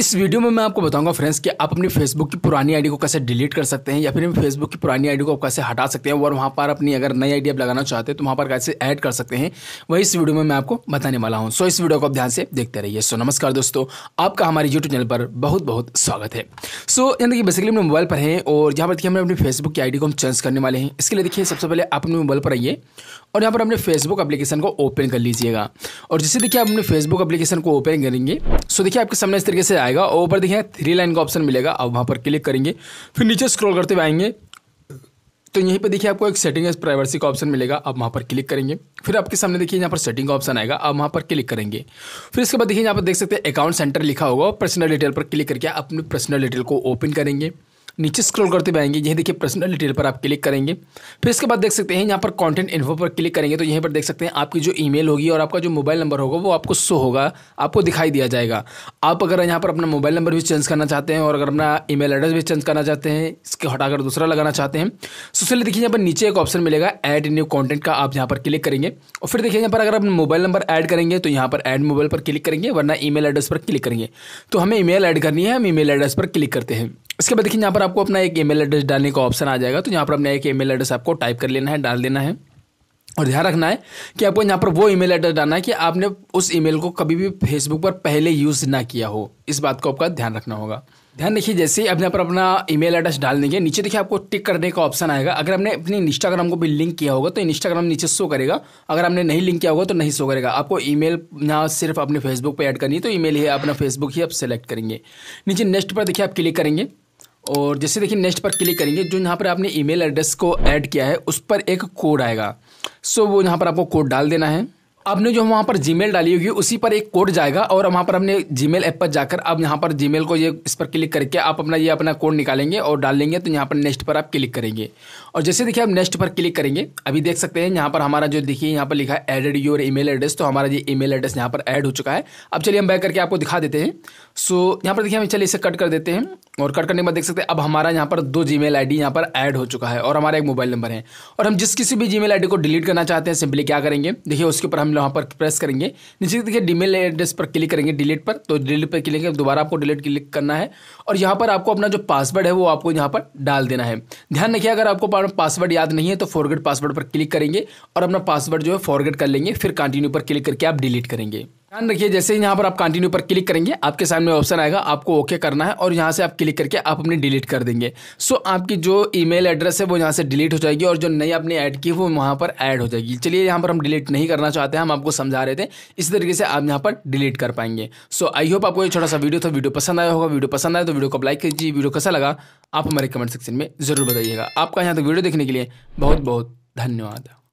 इस वीडियो में मैं आपको बताऊंगा फ्रेंड्स कि आप अपनी फेसबुक की पुरानी आईडी को कैसे डिलीट कर सकते हैं या फिर फेसबुक की पुरानी आईडी को आप कैसे हटा सकते हैं और वहां पर अपनी अगर नई आईडी आप लगाना चाहते हैं तो वहां पर कैसे ऐड कर सकते हैं वही इस वीडियो में मैं आपको बताने वाला हूँ सो इस वीडियो को आप ध्यान से देखते रहिए सो नमस्कार दोस्तों आपका हमारे यूट्यूब चैनल पर बहुत बहुत स्वागत है सो यानी कि बेसिकली अपने मोबाइल पर है और यहाँ पर देखिए हमने अपनी फेसबुक की आई को हम चेंज करने वाले हैं इसके लिए देखिए सबसे पहले आप अपने मोबाइल पर आइए और यहाँ पर अपने फेसबुक एप्लीकेशन को ओपन कर लीजिएगा और जिसे देखिए आप अपने फेसबुक एप्लीकेशन को ओपन करेंगे सो देखिए आपके सामने इस तरीके से आएगा और ऊपर देखिए थ्री लाइन का ऑप्शन मिलेगा अब वहाँ पर क्लिक करेंगे फिर नीचे स्क्रॉल करते हुए आएंगे तो यहीं पे देखिए आपको एक सेटिंग है प्राइवेसी का ऑप्शन मिलेगा आप वहाँ पर क्लिक करेंगे फिर आपके सामने देखिए यहाँ पर सेटिंग का ऑप्शन आएगा आप वहाँ पर क्लिक करेंगे फिर इसके बाद देखिए यहाँ पर देख सकते हैं अकाउंट सेंटर लिखा होगा पर्सनल डिटेल पर क्लिक करके अपने पर्सनल डिटेल को ओपन करेंगे नीचे स्क्रॉल करते हुए आएंगे यही देखिए पर्सनल डिटेल पर आप क्लिक करेंगे फिर इसके बाद देख सकते हैं यहाँ पर कंटेंट इन्फो पर क्लिक करेंगे तो यहीं पर देख सकते हैं आपकी जो ईमेल होगी और आपका जो मोबाइल नंबर होगा वो आपको शो होगा आपको दिखाई दिया जाएगा आप अगर यहाँ पर अपना मोबाइल नंबर भी चेंज करना चाहते हैं और अगर अपना ई एड्रेस भी चेंज करना चाहते हैं इसके हटाकर दूसरा लगाना चाहते हैं सो तो चलिए देखिए यहाँ पर नीचे एक ऑप्शन मिलेगा एड न्यू कॉन्टेंट का आप यहाँ पर क्लिक करेंगे और फिर देखिए यहाँ पर अगर अपना मोबाइल नंबर ऐड करेंगे तो यहाँ पर एड मोबाइल पर क्लिक करेंगे वरना ई एड्रेस पर क्लिक करेंगे तो हमें ई ऐड करनी है हम ई एड्रेस पर क्लिक करते हैं इसके बाद देखिए यहाँ पर आपको अपना एक ईमेल एड्रेस डालने का ऑप्शन आ जाएगा तो यहाँ पर अपना एक ईमेल एड्रेस आपको टाइप कर लेना है डाल देना है और ध्यान रखना है कि आपको यहाँ पर वो ईमेल एड्रेस डालना है कि आपने उस ईमेल को कभी भी फेसबुक पर पहले यूज़ ना किया हो इस बात को आपका ध्यान रखना होगा ध्यान रखिए जैसे ही आप यहाँ पर अपना ईमेल एड्रेस डाल देंगे नीचे देखिए आपको टिक करने का ऑप्शन आएगा अगर हमने अपने इंस्टाग्राम को भी लिंक किया होगा तो इंस्टाग्राम नीचे शो करेगा अगर हमने नहीं लिंक किया होगा तो नहीं शो करेगा आपको मेल यहाँ सिर्फ अपने फेसबुक पर ऐड करनी है तो ई मेल ही अपना फेसबुक ही आप सेलेक्ट करेंगे नीचे नेक्स्ट पर देखिए आप क्लिक करेंगे और जैसे देखिए नेक्स्ट पर क्लिक करेंगे जो यहाँ पर आपने ईमेल एड्रेस को ऐड किया है उस पर एक कोड आएगा सो वो यहाँ पर आपको कोड डाल देना है आपने जो वहाँ पर जीमेल डाली होगी उसी पर एक कोड जाएगा और वहाँ पर हमने जीमेल ऐप पर जाकर आप यहाँ पर जीमेल को ये इस पर क्लिक करके आप अपना ये अपना कोड निकालेंगे और डाल लेंगे तो यहाँ पर नेक्स्ट पर आप क्लिक करेंगे और जैसे देखिए आप नेक्स्ट पर क्लिक करेंगे अभी देख सकते हैं यहाँ पर हमारा जो देखिए यहाँ पर लिखा है एडेड योर ईमेल एड्रेस तो हमारा ये ईमेल एड्रेस यहाँ पर एड हो चुका है अब चलिए हम बैक करके आपको दिखा देते हैं सो यहाँ पर देखिए हम चलिए इसे कट कर देते हैं और कट करने के बाद देख सकते हैं अब हमारा यहाँ पर दो जी मेल आई यहाँ पर ऐड हो चुका है और हमारा एक मोबाइल नंबर है और हम जिस किसी भी जी मेल को डिलीट करना चाहते हैं सिंपली क्या करेंगे देखिए उसके ऊपर हम हम यहाँ पर प्रेस करेंगे नीचे देखिए डीमेल एड्रेस पर क्लिक करेंगे डिलीट पर तो डिलीट पर क्लिक दोबारा आपको डिलीट क्लिक करना है और यहाँ पर आपको अपना जो पासवर्ड है वो आपको यहाँ पर डाल देना है ध्यान रखिए अगर आपको पासवर्ड याद नहीं है तो फॉरगेट पासवर्ड पर क्लिक करेंगे और अपना पासवर्ड जो है फॉरगेट कर लेंगे फिर कंटिन्यू पर क्लिक करके आप डिलीट करेंगे ध्यान रखिए जैसे ही यहाँ पर आप कंटिन्यू पर क्लिक करेंगे आपके सामने ऑप्शन आएगा आपको ओके okay करना है और यहाँ से आप क्लिक करके आप अपनी डिलीट कर देंगे सो आपकी जो ईमेल एड्रेस है वो यहाँ से डिलीट हो जाएगी और जो नई आपने ऐड की वो वहाँ पर ऐड हो जाएगी चलिए यहाँ पर हम डिलीट नहीं करना चाहते हम आपको समझा रहे थे इसी तरीके से आप यहाँ पर डिलीट कर पाएंगे सो आई होप आपको ये छोटा सा वीडियो था वीडियो पसंद आया होगा वीडियो पसंद आया तो वीडियो को लाइक कीजिए वीडियो कैसा लगा आप हमारे कमेंट सेक्शन में ज़रूर बताइएगा आपका यहाँ तक वीडियो देखने के लिए बहुत बहुत धन्यवाद